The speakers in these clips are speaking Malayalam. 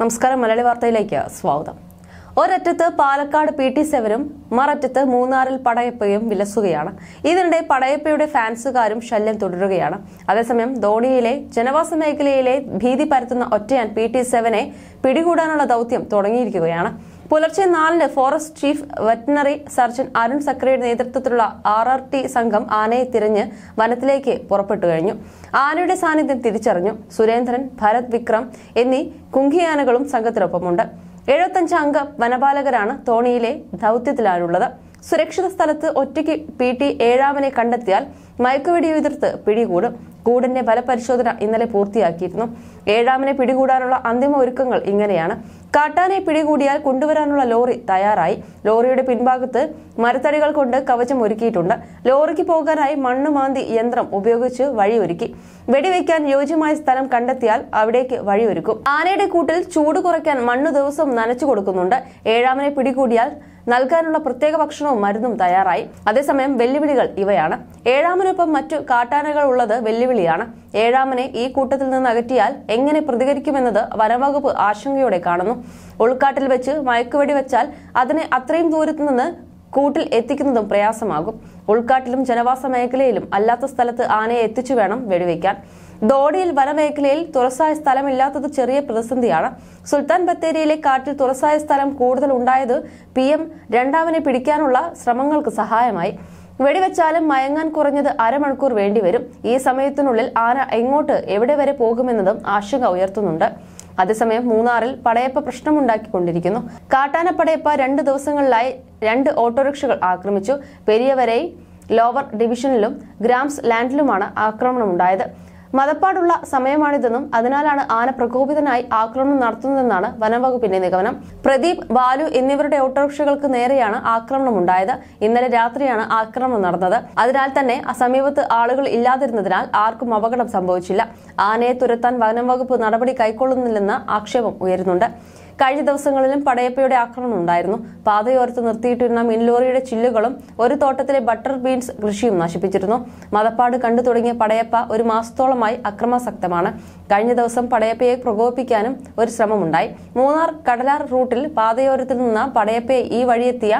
നമസ്കാരം മലയാളി വാർത്തയിലേക്ക് സ്വാഗതം ഒരറ്റത്ത് പാലക്കാട് പി ടി സെവനും മററ്റത്ത് മൂന്നാറിൽ പടയപ്പയും വിലസുകയാണ് ഇതിനിടെ പടയപ്പയുടെ ഫാൻസുകാരും ശല്യം തുടരുകയാണ് അതേസമയം ധോണിയിലെ ജനവാസ മേഖലയിലെ ഭീതി പരത്തുന്ന ഒറ്റയാൻ പി ടി സെവനെ പിടികൂടാനുള്ള ദൗത്യം തുടങ്ങിയിരിക്കുകയാണ് പുലർച്ചെ നാലിന് forest chief veterinary surgeon Arun സക്രയുടെ നേതൃത്വത്തിലുള്ള ആർ ആർ ടി സംഘം ആനയെ തിരഞ്ഞ് വനത്തിലേക്ക് പുറപ്പെട്ടു കഴിഞ്ഞു ആനയുടെ സാന്നിധ്യം തിരിച്ചറിഞ്ഞു സുരേന്ദ്രൻ ഭരത് വിക്രം എന്നീ കുങ്കിയാനകളും സംഘത്തിനൊപ്പമുണ്ട് എഴുപത്തഞ്ച് അംഗ വനപാലകരാണ് തോണിയിലെ ദൗത്യത്തിലാണുള്ളത് സുരക്ഷിത സ്ഥലത്ത് ഒറ്റയ്ക്ക് പി ടി ഏഴാമനെ കണ്ടെത്തിയാൽ എതിർത്ത് പിടികൂടും കൂടിന്റെ ബലപരിശോധന ഇന്നലെ പൂർത്തിയാക്കിയിരുന്നു ഏഴാമനെ പിടികൂടാനുള്ള അന്തിമ ഒരുക്കങ്ങൾ ഇങ്ങനെയാണ് കാട്ടാനെ പിടികൂടിയാൽ കൊണ്ടുവരാനുള്ള ലോറി തയ്യാറായി ലോറിയുടെ പിൻഭാഗത്ത് മരത്തടികൾ കൊണ്ട് കവചം ഒരുക്കിയിട്ടുണ്ട് ലോറിക്ക് പോകാനായി മാന്തി യന്ത്രം ഉപയോഗിച്ച് വഴിയൊരുക്കി വെടിവെക്കാൻ യോജ്യമായ സ്ഥലം കണ്ടെത്തിയാൽ അവിടേക്ക് വഴിയൊരുക്കും ആനയുടെ കൂട്ടിൽ ചൂട് കുറയ്ക്കാൻ മണ്ണ് ദിവസം നനച്ചു കൊടുക്കുന്നുണ്ട് ഏഴാമനെ പിടികൂടിയാൽ നൽകാനുള്ള പ്രത്യേക ഭക്ഷണവും മരുന്നും തയ്യാറായി അതേസമയം വെല്ലുവിളികൾ ഇവയാണ് ഏഴാമനൊപ്പം മറ്റു കാട്ടാനകൾ ഉള്ളത് വെല്ലുവിളിയാണ് ഏഴാമനെ ഈ കൂട്ടത്തിൽ നിന്ന് അകറ്റിയാൽ എങ്ങനെ പ്രതികരിക്കുമെന്നത് വനംവകുപ്പ് ആശങ്കയോടെ കാണുന്നു ഉൾക്കാട്ടിൽ വെച്ച് മയക്കുവെടി വെച്ചാൽ അതിനെ അത്രയും ദൂരത്തു നിന്ന് കൂട്ടിൽ എത്തിക്കുന്നതും പ്രയാസമാകും ഉൾക്കാട്ടിലും ജനവാസ മേഖലയിലും അല്ലാത്ത സ്ഥലത്ത് ആനയെ എത്തിച്ചു വേണം വെടിവെക്കാൻ ദോഡിയിൽ വനമേഖലയിൽ തുറസായ സ്ഥലമില്ലാത്തത് ചെറിയ പ്രതിസന്ധിയാണ് സുൽത്താൻ ബത്തേരിയിലെ കാട്ടിൽ തുറസായ സ്ഥലം കൂടുതൽ ഉണ്ടായത് പി എം രണ്ടാമനെ പിടിക്കാനുള്ള ശ്രമങ്ങൾക്ക് സഹായമായി വെടിവെച്ചാലും മയങ്ങാൻ കുറഞ്ഞത് അരമണിക്കൂർ വേണ്ടിവരും ഈ സമയത്തിനുള്ളിൽ ആന എങ്ങോട്ട് എവിടെ വരെ പോകുമെന്നതും ആശങ്ക ഉയർത്തുന്നുണ്ട് അതേസമയം മൂന്നാറിൽ പടയപ്പ പ്രശ്നമുണ്ടാക്കിക്കൊണ്ടിരിക്കുന്നു കാട്ടാന പടയപ്പ രണ്ട് ദിവസങ്ങളിലായി രണ്ട് ഓട്ടോറിക്ഷകൾ ആക്രമിച്ചു പെരിയവരെ ലോവർ ഡിവിഷനിലും ഗ്രാംസ് ലാൻഡിലുമാണ് ആക്രമണമുണ്ടായത് മതപ്പാടുള്ള സമയമാണിതെന്നും അതിനാലാണ് ആന പ്രകോപിതനായി ആക്രമണം നടത്തുന്നതെന്നാണ് വനംവകുപ്പിന്റെ നിഗമനം പ്രദീപ് ബാലു എന്നിവരുടെ ഓട്ടോറിക്ഷകൾക്ക് നേരെയാണ് ആക്രമണം ഉണ്ടായത് ഇന്നലെ രാത്രിയാണ് ആക്രമണം നടന്നത് അതിനാൽ തന്നെ സമീപത്ത് ആളുകൾ ഇല്ലാതിരുന്നതിനാൽ ആർക്കും അപകടം സംഭവിച്ചില്ല ആനയെ തുരത്താൻ വനംവകുപ്പ് നടപടി കൈക്കൊള്ളുന്നില്ലെന്ന ആക്ഷേപം ഉയരുന്നുണ്ട് കഴിഞ്ഞ ദിവസങ്ങളിലും പടയപ്പയുടെ ആക്രമണം ഉണ്ടായിരുന്നു പാതയോരത്ത് നിർത്തിയിട്ടിരുന്ന മിൻലോറിയുടെ ചില്ലുകളും ഒരു തോട്ടത്തിലെ ബട്ടർ ബീൻസ് കൃഷിയും നശിപ്പിച്ചിരുന്നു മതപ്പാട് കണ്ടു തുടങ്ങിയ പടയപ്പ ഒരു മാസത്തോളമായി അക്രമാസക്തമാണ് കഴിഞ്ഞ ദിവസം പടയപ്പയെ പ്രകോപിപ്പിക്കാനും ഒരു ശ്രമമുണ്ടായി മൂന്നാർ കടലാർ റൂട്ടിൽ പാതയോരത്തിൽ നിന്ന് പടയപ്പയെ ഈ വഴിയെത്തിയ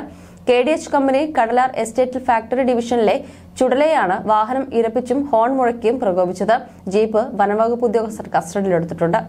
K D H company Kadalar estate factory ഡിവിഷനിലെ ചുടലയാണ് വാഹനം ഇരപ്പിച്ചും ഹോൺ മുഴക്കിയും പ്രകോപിച്ചത് ജീപ്പ് വനംവകുപ്പ് ഉദ്യോഗസ്ഥർ കസ്റ്റഡിയിലെടുത്തിട്ടുണ്ട്